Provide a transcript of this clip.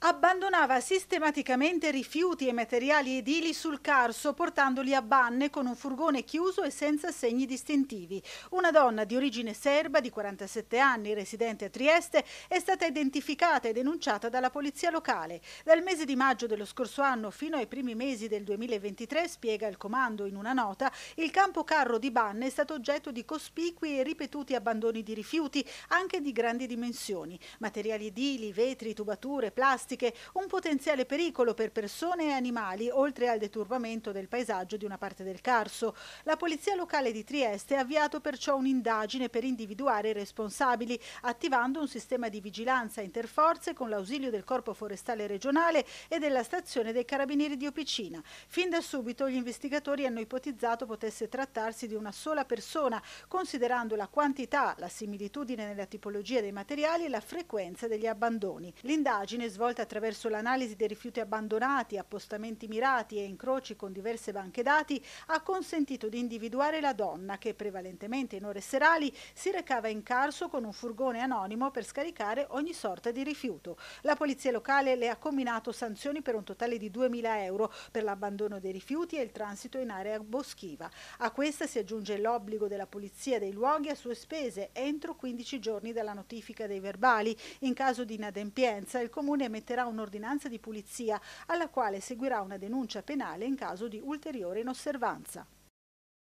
Abbandonava sistematicamente rifiuti e materiali edili sul Carso, portandoli a banne con un furgone chiuso e senza segni distintivi. Una donna di origine serba, di 47 anni, residente a Trieste, è stata identificata e denunciata dalla polizia locale. Dal mese di maggio dello scorso anno fino ai primi mesi del 2023, spiega il comando in una nota, il campo carro di banne è stato oggetto di cospicui e ripetuti abbandoni di rifiuti, anche di grandi dimensioni. Materiali edili, vetri, tubature, plastica plastiche, un potenziale pericolo per persone e animali, oltre al deturbamento del paesaggio di una parte del Carso. La Polizia Locale di Trieste ha avviato perciò un'indagine per individuare i responsabili, attivando un sistema di vigilanza interforze con l'ausilio del Corpo Forestale Regionale e della Stazione dei Carabinieri di Opicina. Fin da subito gli investigatori hanno ipotizzato potesse trattarsi di una sola persona, considerando la quantità, la similitudine nella tipologia dei materiali e la frequenza degli abbandoni. L'indagine svolta realizzate attraverso l'analisi dei rifiuti abbandonati, appostamenti mirati e incroci con diverse banche dati, ha consentito di individuare la donna che prevalentemente in ore serali si recava in Carso con un furgone anonimo per scaricare ogni sorta di rifiuto. La polizia locale le ha combinato sanzioni per un totale di 2.000 euro per l'abbandono dei rifiuti e il transito in area boschiva. A questa si aggiunge l'obbligo della polizia dei luoghi a sue spese entro 15 giorni dalla notifica dei verbali. In caso di inadempienza il comune emette emetterà un'ordinanza di pulizia alla quale seguirà una denuncia penale in caso di ulteriore inosservanza.